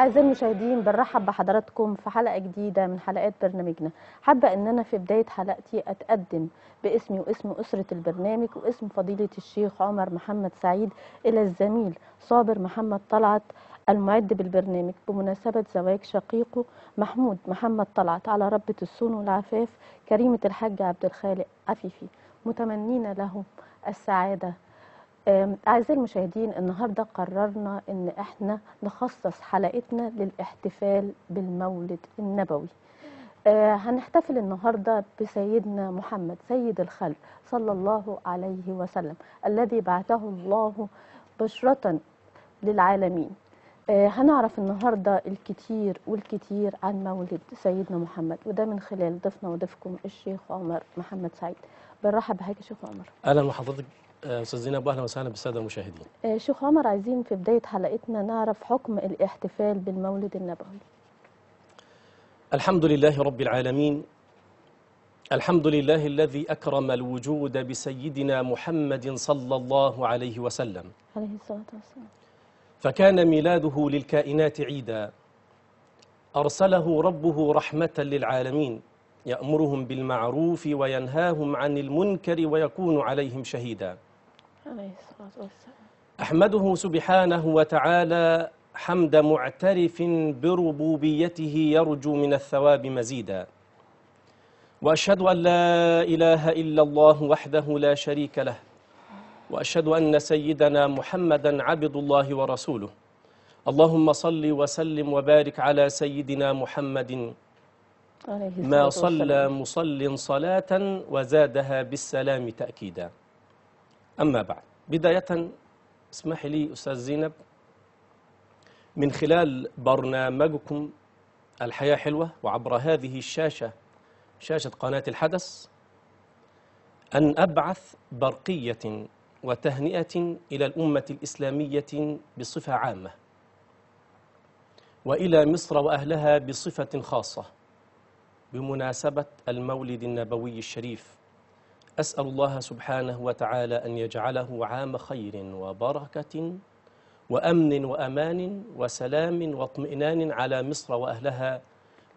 أعزائي المشاهدين بنرحب بحضراتكم في حلقة جديدة من حلقات برنامجنا حابة أن أنا في بداية حلقتي أتقدم باسمي واسم أسرة البرنامج واسم فضيلة الشيخ عمر محمد سعيد إلى الزميل صابر محمد طلعت المعد بالبرنامج بمناسبة زواج شقيقه محمود محمد طلعت على ربة السون والعفاف كريمة الحاج عبد الخالق عفيفي متمنين له السعادة أعزائي المشاهدين النهاردة قررنا أن احنا نخصص حلقتنا للاحتفال بالمولد النبوي آه، هنحتفل النهاردة بسيدنا محمد سيد الخلق صلى الله عليه وسلم الذي بعثه الله بشرة للعالمين آه، هنعرف النهاردة الكثير والكثير عن مولد سيدنا محمد وده من خلال ضيفنا وضيفكم الشيخ عمر محمد سعيد بنرحب بحضرتك يا شيخ عمر أهلا وحضرتك استاذ زينب اهلا وسهلا بالساده المشاهدين. آه، شيخ عمر عايزين في بدايه حلقتنا نعرف حكم الاحتفال بالمولد النبوي. الحمد لله رب العالمين. الحمد لله الذي اكرم الوجود بسيدنا محمد صلى الله عليه وسلم. عليه الصلاه والسلام. فكان ميلاده للكائنات عيدا. ارسله ربه رحمه للعالمين. يأمرهم بالمعروف وينهاهم عن المنكر ويكون عليهم شهيدا عليه الصلاة والسلام أحمده سبحانه وتعالى حمد معترف بربوبيته يرجو من الثواب مزيدا وأشهد أن لا إله إلا الله وحده لا شريك له وأشهد أن سيدنا محمدا عبد الله ورسوله اللهم صل وسلم وبارك على سيدنا محمد ما صلى مصل صلاة وزادها بالسلام تأكيدا أما بعد بداية اسمح لي أستاذ زينب من خلال برنامجكم الحياة حلوة وعبر هذه الشاشة شاشة قناة الحدث أن أبعث برقية وتهنئة إلى الأمة الإسلامية بصفة عامة وإلى مصر وأهلها بصفة خاصة بمناسبة المولد النبوي الشريف أسأل الله سبحانه وتعالى أن يجعله عام خير وبركة وأمن وأمان وسلام واطمئنان على مصر وأهلها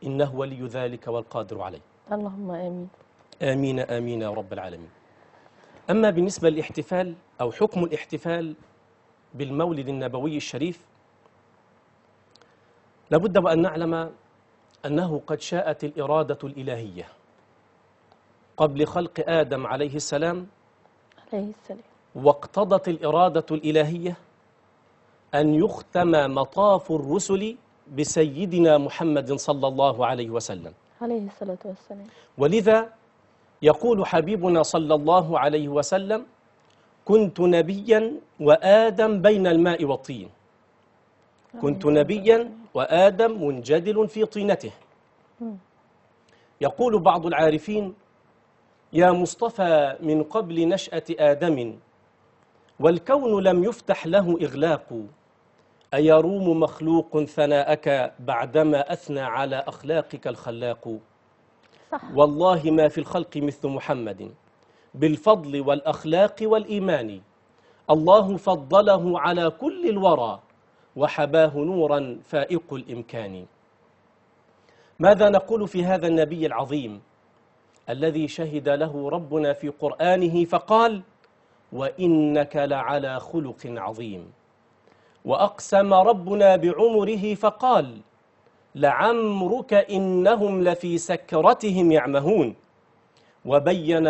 إنه ولي ذلك والقادر عليه اللهم آمين آمين آمين يا رب العالمين أما بالنسبة للاحتفال أو حكم الاحتفال بالمولد النبوي الشريف لابد وأن نعلم أنه قد شاءت الإرادة الإلهية قبل خلق آدم عليه السلام عليه السلام واقتضت الإرادة الإلهية أن يختم مطاف الرسل بسيدنا محمد صلى الله عليه وسلم عليه الصلاة والسلام ولذا يقول حبيبنا صلى الله عليه وسلم كنت نبيا وآدم بين الماء والطين كنت نبيا وآدم منجدل في طينته يقول بعض العارفين يا مصطفى من قبل نشأة آدم والكون لم يفتح له إغلاق أيروم مخلوق ثناءك بعدما أثنى على أخلاقك الخلاق صح. والله ما في الخلق مثل محمد بالفضل والأخلاق والإيمان الله فضله على كل الورى وحباه نورا فائق الإمكان ماذا نقول في هذا النبي العظيم؟ الذي شهد له ربنا في قرآنه فقال وإنك لعلى خلق عظيم وأقسم ربنا بعمره فقال لعمرك إنهم لفي سكرتهم يعمهون وبين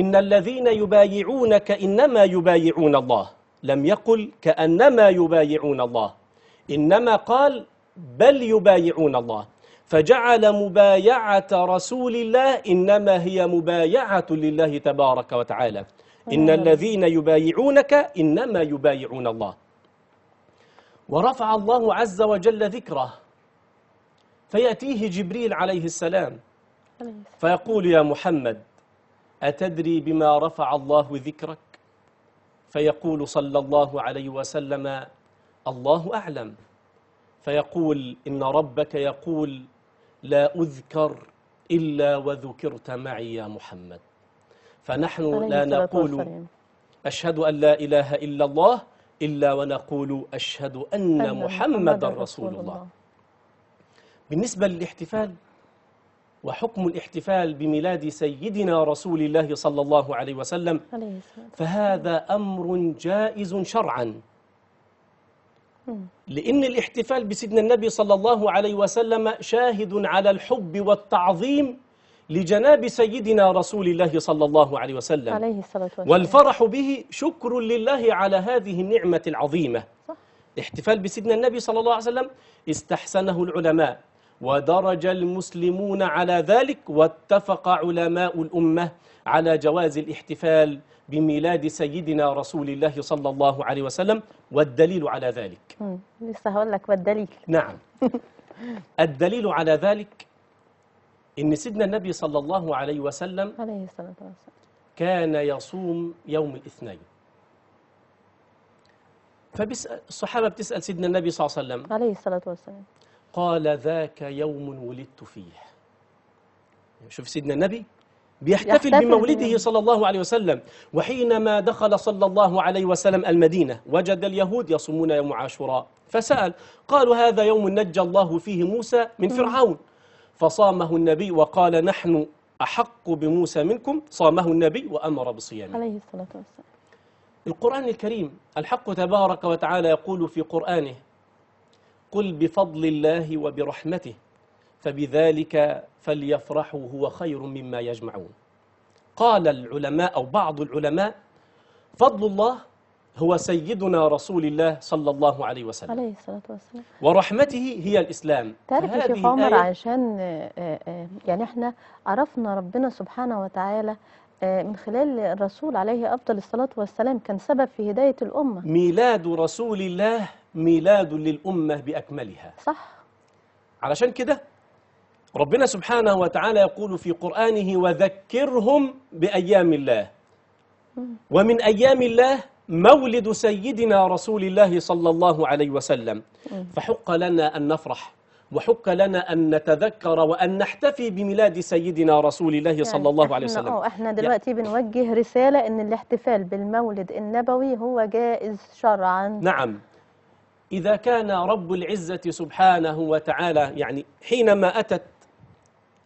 إن الذين يبايعونك إنما يبايعون الله لم يقل كأنما يبايعون الله إنما قال بل يبايعون الله فجعل مبايعة رسول الله إنما هي مبايعة لله تبارك وتعالى إن الذين يبايعونك إنما يبايعون الله ورفع الله عز وجل ذكره فيأتيه جبريل عليه السلام فيقول يا محمد أتدري بما رفع الله ذكرك فيقول صلى الله عليه وسلم الله أعلم فيقول إن ربك يقول لا أذكر إلا وذكرت معي يا محمد فنحن لا نقول أشهد أن لا إله إلا الله إلا ونقول أشهد أن محمدا رسول الله بالنسبة للاحتفال وحكم الاحتفال بميلاد سيدنا رسول الله صلى الله عليه وسلم فهذا أمر جائز شرعاً لأن الاحتفال بسيدنا النبي صلى الله عليه وسلم شاهد على الحب والتعظيم لجناب سيدنا رسول الله صلى الله عليه وسلم عليه الصلاة والسلام والفرح به شكر لله على هذه النعمة العظيمة صح. احتفال بسيدنا النبي صلى الله عليه وسلم استحسنه العلماء ودرج المسلمون على ذلك واتفق علماء الأمة على جواز الاحتفال بميلاد سيدنا رسول الله صلى الله عليه وسلم والدليل على ذلك لسه هقول لك والدليل نعم الدليل على ذلك إن سيدنا النبي صلى الله عليه وسلم عليه الصلاة والسلام كان يصوم يوم الاثنين فالصحابة بتسأل سيدنا النبي صلى الله عليه وسلم عليه الصلاة والسلام قال ذاك يوم ولدت فيه شوف سيدنا النبي بيحتفل بمولده صلى الله عليه وسلم وحينما دخل صلى الله عليه وسلم المدينة وجد اليهود يصومون يوم عاشوراء فسأل قالوا هذا يوم نجى الله فيه موسى من فرعون فصامه النبي وقال نحن أحق بموسى منكم صامه النبي وأمر بصيامه عليه الصلاة والسلام القرآن الكريم الحق تبارك وتعالى يقول في قرآنه قل بفضل الله وبرحمته فبذلك فليفرحوا هو خير مما يجمعون قال العلماء أو بعض العلماء فضل الله هو سيدنا رسول الله صلى الله عليه وسلم عليه الصلاة والسلام ورحمته هي الإسلام تعرف يا شيخ عمر آية عشان آه، آه، يعني احنا عرفنا ربنا سبحانه وتعالى آه، من خلال الرسول عليه أفضل الصلاة والسلام كان سبب في هداية الأمة ميلاد رسول الله ميلاد للأمة بأكملها صح علشان كده ربنا سبحانه وتعالى يقول في قرآنه وذكرهم بأيام الله ومن أيام الله مولد سيدنا رسول الله صلى الله عليه وسلم فحق لنا أن نفرح وحق لنا أن نتذكر وأن نحتفي بميلاد سيدنا رسول الله يعني صلى الله عليه وسلم احنا دلوقتي يعني بنوجه رسالة أن الاحتفال بالمولد النبوي هو جائز شرعا نعم إذا كان رب العزة سبحانه وتعالى يعني حينما أتت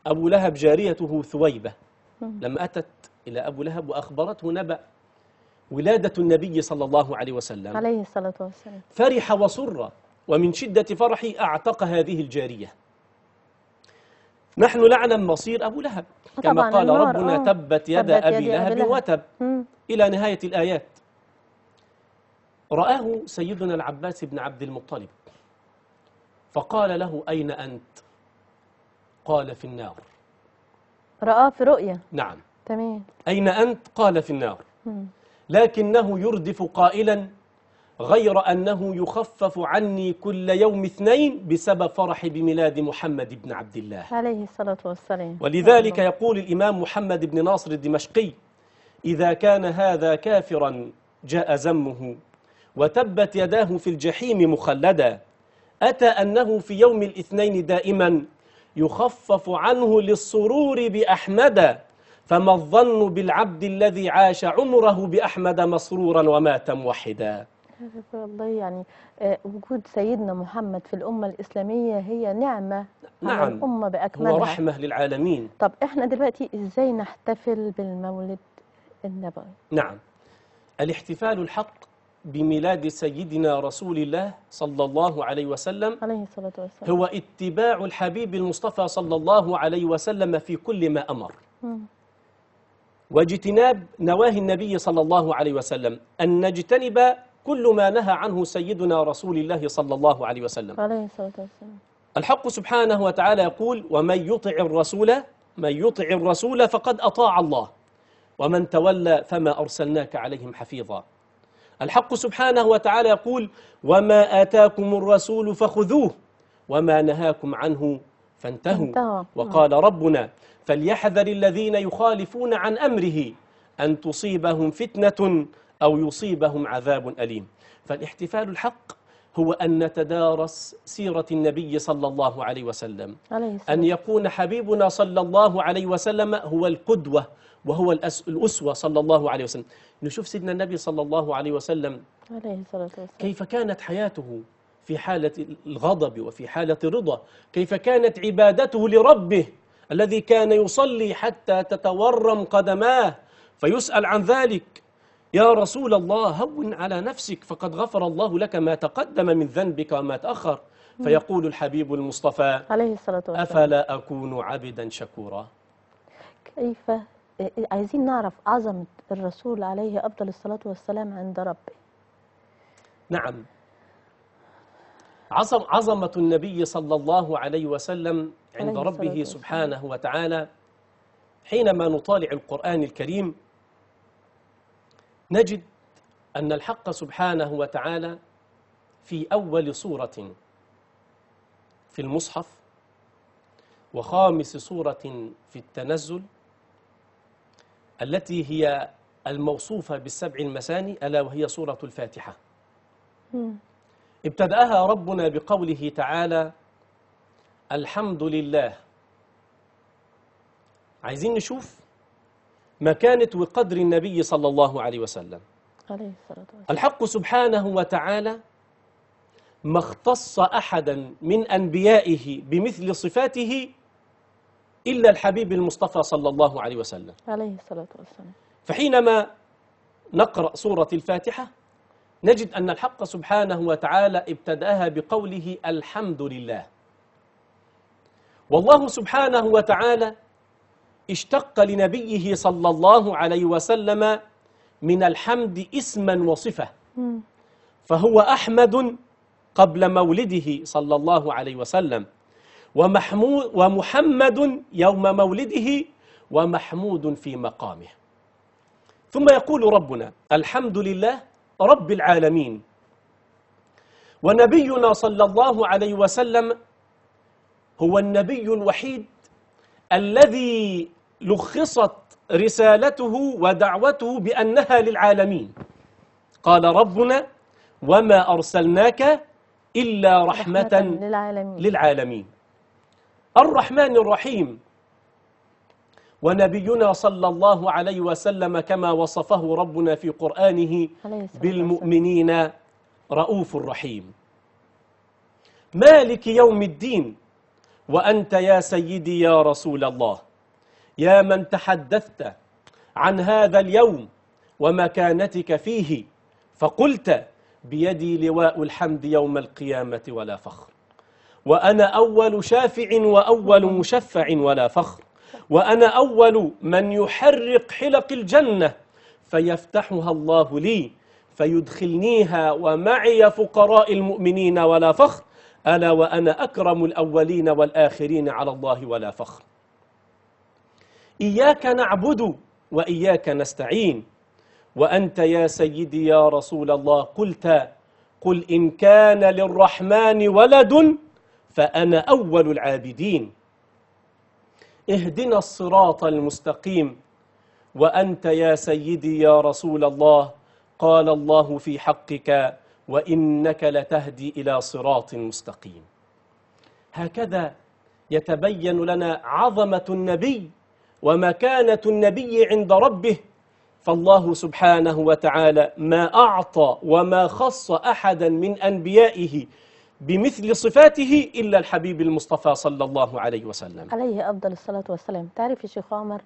أبو لهب جاريته ثويبة لما أتت إلى أبو لهب وأخبرته نبأ ولادة النبي صلى الله عليه وسلم عليه الصلاة والسلام فرح وسر ومن شدة فرحه أعتق هذه الجارية نحن نعلم مصير أبو لهب كما قال ربنا آه. تبت يد أبي, أبي لهب, لهب وتب مم. إلى نهاية الآيات رآه سيدنا العباس بن عبد المطلب فقال له أين أنت؟ قال في النار رآه في رؤية نعم تمام أين أنت قال في النار لكنه يردف قائلا غير أنه يخفف عني كل يوم اثنين بسبب فرحي بميلاد محمد بن عبد الله عليه الصلاة والسلام ولذلك الله. يقول الإمام محمد بن ناصر الدمشقي إذا كان هذا كافرا جاء زمه وتبت يداه في الجحيم مخلدا أتى أنه في يوم الاثنين دائما يخفف عنه للسرور بأحمد فما الظن بالعبد الذي عاش عمره بأحمد مسرورا ومات موحدا والله يعني آه، وجود سيدنا محمد في الأمة الإسلامية هي نعمة نعم على الأمة بأكملها هو رحمة للعالمين طب إحنا دلوقتي إزاي نحتفل بالمولد النبوي نعم الاحتفال الحق بميلاد سيدنا رسول الله صلى الله عليه وسلم عليه الصلاة والسلام هو اتباع الحبيب المصطفى صلى الله عليه وسلم في كل ما أمر واجتناب نواهي النبي صلى الله عليه وسلم أن نجتنب كل ما نهى عنه سيدنا رسول الله صلى الله عليه وسلم عليه الصلاة والسلام الحق سبحانه وتعالى يقول ومن يطع الرسول من يطع الرسول فقد أطاع الله ومن تولى فما أرسلناك عليهم حفيظا الحق سبحانه وتعالى يقول وما آتاكم الرسول فخذوه وما نهاكم عنه فانتهوا وقال ربنا فليحذر الذين يخالفون عن أمره أن تصيبهم فتنة أو يصيبهم عذاب أليم فالاحتفال الحق هو أن نتدارس سيرة النبي صلى الله عليه وسلم عليه أن يكون حبيبنا صلى الله عليه وسلم هو القدوة وهو الأسوة صلى الله عليه وسلم نشوف سيدنا النبي صلى الله عليه وسلم عليه الصلاة والسلام كيف كانت حياته في حالة الغضب وفي حالة الرضا كيف كانت عبادته لربه الذي كان يصلي حتى تتورم قدماه فيسأل عن ذلك يا رسول الله هون على نفسك فقد غفر الله لك ما تقدم من ذنبك وما تأخر فيقول الحبيب المصطفى عليه الصلاة والسلام أفلا أكون عبدا شكورا كيف عايزين نعرف عظمة الرسول عليه أفضل الصلاة والسلام عند ربه نعم عظم عظمة النبي صلى الله عليه وسلم عند عليه ربه سبحانه وتعالى حينما نطالع القرآن الكريم نجد أن الحق سبحانه وتعالى في أول صورة في المصحف وخامس صورة في التنزل التي هي الموصوفة بالسبع المساني ألا وهي سورة الفاتحة ابتدأها ربنا بقوله تعالى الحمد لله عايزين نشوف مكانة وقدر النبي صلى الله عليه وسلم عليه الصلاة والسلام الحق سبحانه وتعالى ما اختص أحدا من أنبيائه بمثل صفاته إلا الحبيب المصطفى صلى الله عليه وسلم عليه الصلاة والسلام فحينما نقرأ سورة الفاتحة نجد أن الحق سبحانه وتعالى ابتدأها بقوله الحمد لله والله سبحانه وتعالى اشتق لنبيه صلى الله عليه وسلم من الحمد اسما وصفة فهو أحمد قبل مولده صلى الله عليه وسلم ومحمود ومحمد يوم مولده ومحمود في مقامه ثم يقول ربنا الحمد لله رب العالمين ونبينا صلى الله عليه وسلم هو النبي الوحيد الذي لخصت رسالته ودعوته بأنها للعالمين قال ربنا وما أرسلناك إلا رحمة, رحمة للعالمين, للعالمين. الرحمن الرحيم ونبينا صلى الله عليه وسلم كما وصفه ربنا في قرآنه بالمؤمنين رؤوف رحيم مالك يوم الدين وأنت يا سيدي يا رسول الله يا من تحدثت عن هذا اليوم ومكانتك فيه فقلت بيدي لواء الحمد يوم القيامة ولا فخر وأنا أول شافع وأول مشفع ولا فخر وأنا أول من يحرق حلق الجنة فيفتحها الله لي فيدخلنيها ومعي فقراء المؤمنين ولا فخر ألا وأنا أكرم الأولين والآخرين على الله ولا فخر إياك نعبد وإياك نستعين وأنت يا سيدي يا رسول الله قلت قل إن كان للرحمن ولد فأنا أول العابدين اهدنا الصراط المستقيم وأنت يا سيدي يا رسول الله قال الله في حقك وإنك لتهدي إلى صراط مستقيم هكذا يتبين لنا عظمة النبي ومكانة النبي عند ربه فالله سبحانه وتعالى ما أعطى وما خص أحدا من أنبيائه بمثل صفاته إلا الحبيب المصطفى صلى الله عليه وسلم عليه أفضل الصلاة والسلام تعرف يا شيخ عمر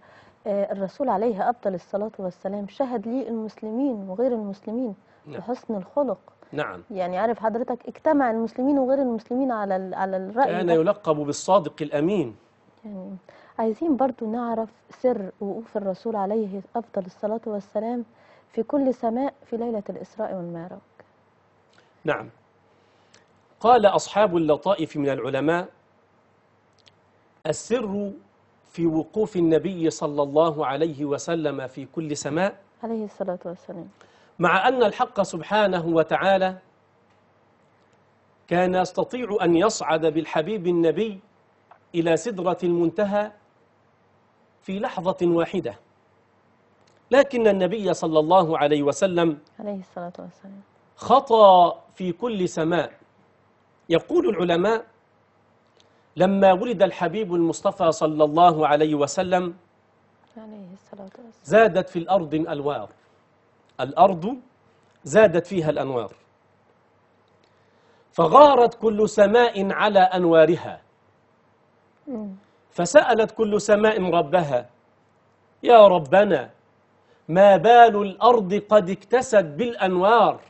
آه، الرسول عليه أفضل الصلاة والسلام شهد لي المسلمين وغير المسلمين نعم. بحسن الخلق نعم يعني عارف حضرتك اجتمع المسلمين وغير المسلمين على على الرأي كان يلقب بالصادق الأمين يعني عايزين برضو نعرف سر وقوف الرسول عليه أفضل الصلاة والسلام في كل سماء في ليلة الإسراء والمعراج نعم قال أصحاب اللطائف من العلماء السر في وقوف النبي صلى الله عليه وسلم في كل سماء عليه الصلاة والسلام مع أن الحق سبحانه وتعالى كان يستطيع أن يصعد بالحبيب النبي إلى سدرة المنتهى في لحظة واحدة لكن النبي صلى الله عليه وسلم عليه الصلاة والسلام خطى في كل سماء يقول العلماء لما ولد الحبيب المصطفى صلى الله عليه وسلم زادت في الأرض الألوار الأرض زادت فيها الأنوار فغارت كل سماء على أنوارها فسألت كل سماء ربها يا ربنا ما بال الأرض قد اكتست بالأنوار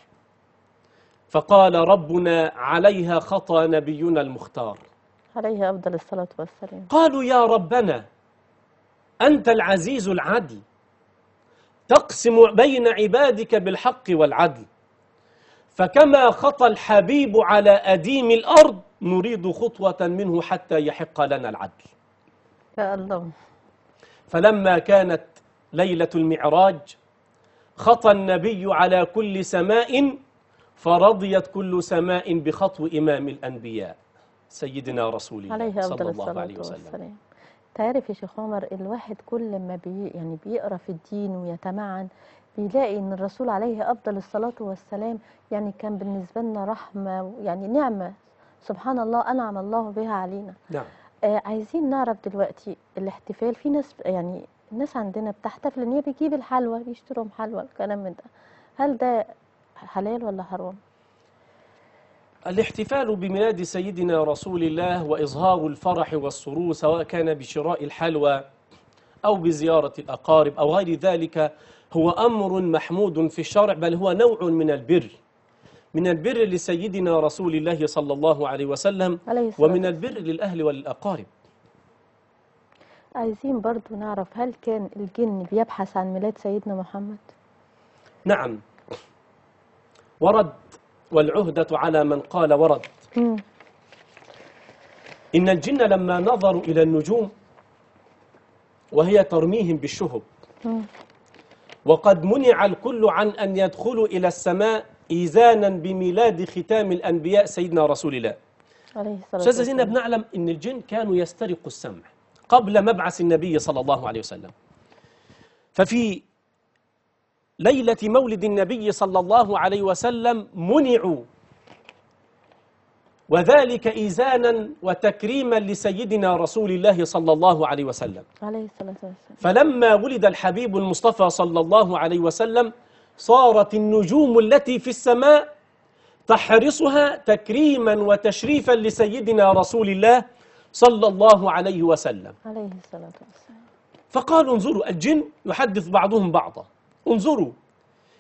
فقال ربنا عليها خطأ نبينا المختار عليه أفضل الصلاة والسلام قالوا يا ربنا أنت العزيز العدل تقسم بين عبادك بالحق والعدل فكما خطى الحبيب على أديم الأرض نريد خطوة منه حتى يحق لنا العدل يا الله فلما كانت ليلة المعراج خطى النبي على كل سماء فرضيت كل سماء بخطو إمام الأنبياء سيدنا رسول الله عليه صلى الله عليه وسلم تعرف يا شيخ عمر الواحد كل ما بي يعني بيقرا في الدين ويتمعن بيلاقي ان الرسول عليه افضل الصلاه والسلام يعني كان بالنسبه لنا رحمه يعني نعمه سبحان الله انعم الله بها علينا نعم آه عايزين نعرف دلوقتي الاحتفال في ناس يعني الناس عندنا بتحتفل ان هي بتجيب الحلوى بيشتروا حلوى الكلام من ده هل ده حلال ولا حرام الاحتفال بميلاد سيدنا رسول الله وإظهار الفرح والسرور سواء كان بشراء الحلوى أو بزيارة الأقارب أو غير ذلك هو أمر محمود في الشرع بل هو نوع من البر من البر لسيدنا رسول الله صلى الله عليه وسلم عليه ومن البر للأهل والأقارب عايزين برضو نعرف هل كان الجن بيبحث عن ميلاد سيدنا محمد؟ نعم ورد والعهدة على من قال ورد م. إن الجن لما نظروا إلى النجوم وهي ترميهم بالشهب وقد منع الكل عن أن يدخلوا إلى السماء إيذانا بميلاد ختام الأنبياء سيدنا رسول الله أستاذ زينب نعلم أن الجن كانوا يسترقوا السمع قبل مبعث النبي صلى الله عليه وسلم ففي ليلة مولد النبي صلى الله عليه وسلم منعوا وذلك إيزانا وتكريما لسيدنا رسول الله صلى الله عليه وسلم عليه الصلاة والسلام فلما ولد الحبيب المصطفى صلى الله عليه وسلم صارت النجوم التي في السماء تحرصها تكريما وتشريفا لسيدنا رسول الله صلى الله عليه وسلم عليه الصلاة والسلام فقالوا انظروا الجن يحدث بعضهم بعضا انظروا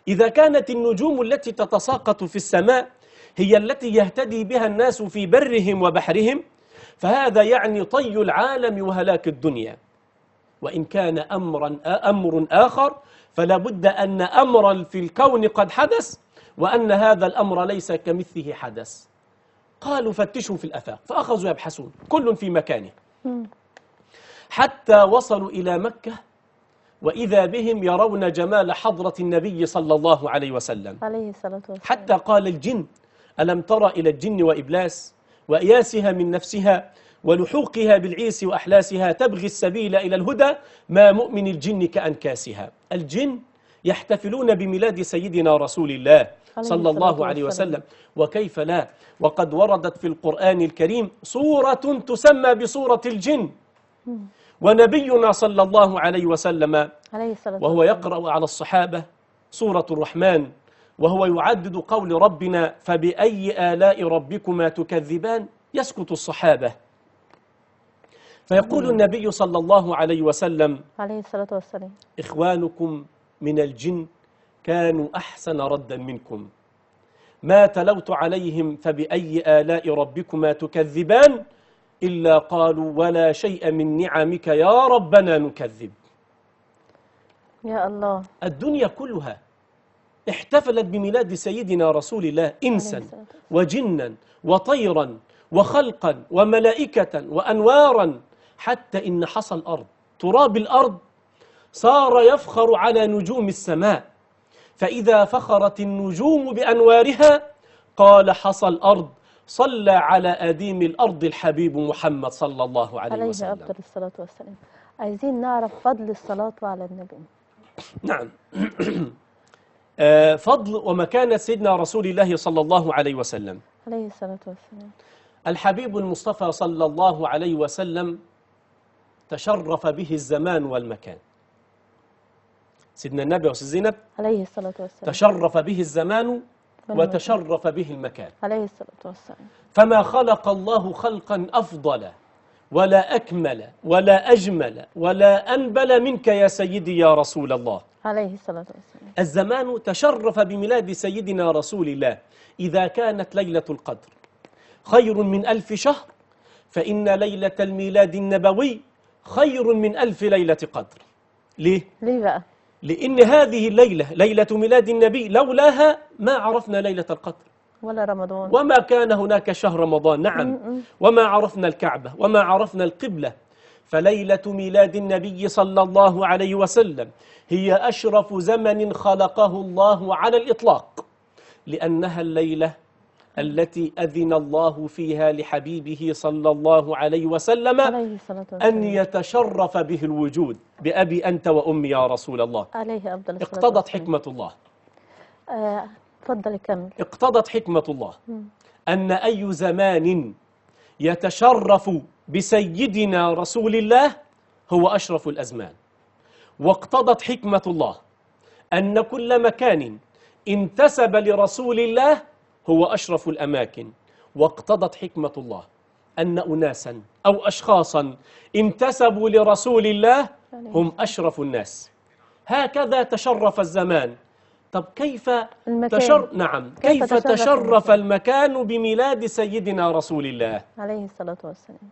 إذا كانت النجوم التي تتساقط في السماء هي التي يهتدي بها الناس في برهم وبحرهم فهذا يعني طي العالم وهلاك الدنيا وإن كان أمرا أمر آخر فلا بد أن أمرا في الكون قد حدث وأن هذا الأمر ليس كمثله حدث قالوا فتشوا في الأفاق فأخذوا يبحثون كل في مكانه حتى وصلوا إلى مكة وإذا بهم يرون جمال حضرة النبي صلى الله عليه وسلم عليه الصلاة والسلام حتى قال الجن ألم ترى إلى الجن وإبلاس وإياسها من نفسها ولحوقها بالعيس وأحلاسها تبغي السبيل إلى الهدى ما مؤمن الجن كأنكاسها الجن يحتفلون بميلاد سيدنا رسول الله صلى الله عليه وسلم وكيف لا وقد وردت في القرآن الكريم صورة تسمى بصورة الجن ونبينا صلى الله عليه وسلم وهو يقرأ على الصحابة سورة الرحمن وهو يعدد قول ربنا فبأي آلاء ربكما تكذبان يسكت الصحابة فيقول النبي صلى الله عليه وسلم عليه الصلاة والسلام إخوانكم من الجن كانوا أحسن ردا منكم ما تلوت عليهم فبأي آلاء ربكما تكذبان إلا قالوا ولا شيء من نعمك يا ربنا نكذب يا الله الدنيا كلها احتفلت بميلاد سيدنا رسول الله إنسا وجنا وطيرا وخلقا وملائكة وأنوارا حتى إن حصى الأرض تراب الأرض صار يفخر على نجوم السماء فإذا فخرت النجوم بأنوارها قال حصى الأرض صلى على أديم الأرض الحبيب محمد صلى الله عليه, وسلم عليه أفضل الصلاة والسلام عايزين نعرف فضل الصلاة على النبي نعم آه، فضل ومكانة سيدنا رسول الله صلى الله عليه وسلم عليه الصلاة والسلام الحبيب المصطفى صلى الله عليه وسلم تشرف به الزمان والمكان سيدنا النبي وسيد زينب عليه الصلاة والسلام تشرف به الزمان وتشرف به المكان عليه الصلاة والسلام فما خلق الله خلقا أفضل ولا أكمل ولا أجمل ولا أنبل منك يا سيدي يا رسول الله عليه الصلاة والسلام الزمان تشرف بميلاد سيدنا رسول الله إذا كانت ليلة القدر خير من ألف شهر فإن ليلة الميلاد النبوي خير من ألف ليلة قدر ليه؟ ليه بقى؟ لأن هذه الليلة ليلة ميلاد النبي لولاها ما عرفنا ليلة القدر ولا رمضان وما كان هناك شهر رمضان نعم م -م. وما عرفنا الكعبة وما عرفنا القبلة فليلة ميلاد النبي صلى الله عليه وسلم هي أشرف زمن خلقه الله على الإطلاق لأنها الليلة التي أذن الله فيها لحبيبه صلى الله عليه وسلم عليه أن يتشرف به الوجود بأبي أنت وأمي يا رسول الله عليه أفضل اقتضت حكمة الله آه، كمل اقتضت حكمة الله أن أي زمان يتشرف بسيدنا رسول الله هو أشرف الأزمان واقتضت حكمة الله أن كل مكان انتسب لرسول الله هو أشرف الأماكن واقتضت حكمة الله أن أناسا أو أشخاصا انتسبوا لرسول الله هم أشرف الناس هكذا تشرف الزمان طب كيف المكان. تشر... نعم كيف, كيف تشرف, تشرف المكان بميلاد سيدنا رسول الله عليه الصلاة والسلام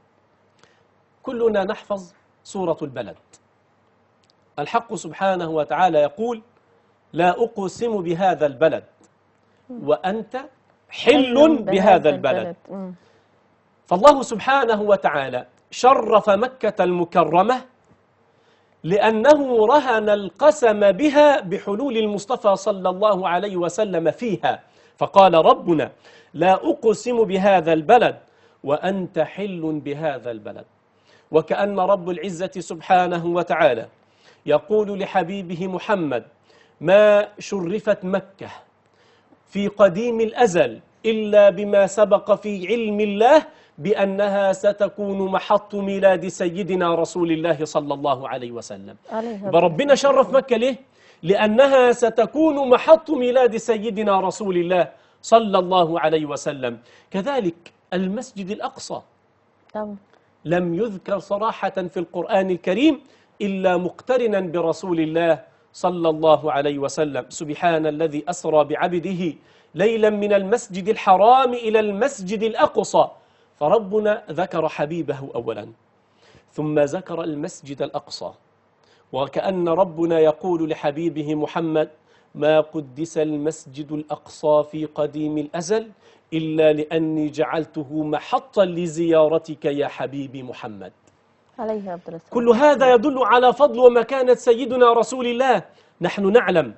كلنا نحفظ سورة البلد الحق سبحانه وتعالى يقول لا أقسم بهذا البلد وأنت حل أيوة، بهذا البلد فالله سبحانه وتعالى شرف مكة المكرمة لأنه رهن القسم بها بحلول المصطفى صلى الله عليه وسلم فيها فقال ربنا لا أقسم بهذا البلد وأنت حل بهذا البلد وكأن رب العزة سبحانه وتعالى يقول لحبيبه محمد ما شرفت مكة في قديم الأزل إلا بما سبق في علم الله بأنها ستكون محط ميلاد سيدنا رسول الله صلى الله عليه وسلم فربنا شرف مكة ليه؟ لأنها ستكون محط ميلاد سيدنا رسول الله صلى الله عليه وسلم كذلك المسجد الأقصى طبعا. لم يذكر صراحة في القرآن الكريم إلا مقترنا برسول الله صلى الله عليه وسلم سبحان الذي أسرى بعبده ليلا من المسجد الحرام إلى المسجد الأقصى فربنا ذكر حبيبه أولا ثم ذكر المسجد الأقصى وكأن ربنا يقول لحبيبه محمد ما قدس المسجد الأقصى في قديم الأزل إلا لأني جعلته محطا لزيارتك يا حبيبي محمد عليه عبد كل هذا يدل على فضل ومكانة سيدنا رسول الله نحن نعلم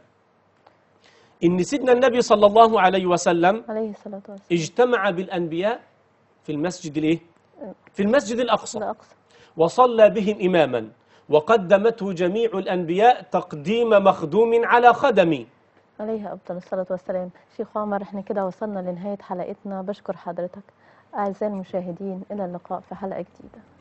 إن سيدنا النبي صلى الله عليه وسلم عليه الصلاة والسلام اجتمع بالأنبياء في المسجد الإيه؟ في المسجد الأقصى الأقصى وصلى بهم إماما وقدمته جميع الأنبياء تقديم مخدوم على خدم عليه أفضل الصلاة والسلام شيخ عمر احنا كده وصلنا لنهاية حلقتنا بشكر حضرتك أعزائي المشاهدين إلى اللقاء في حلقة جديدة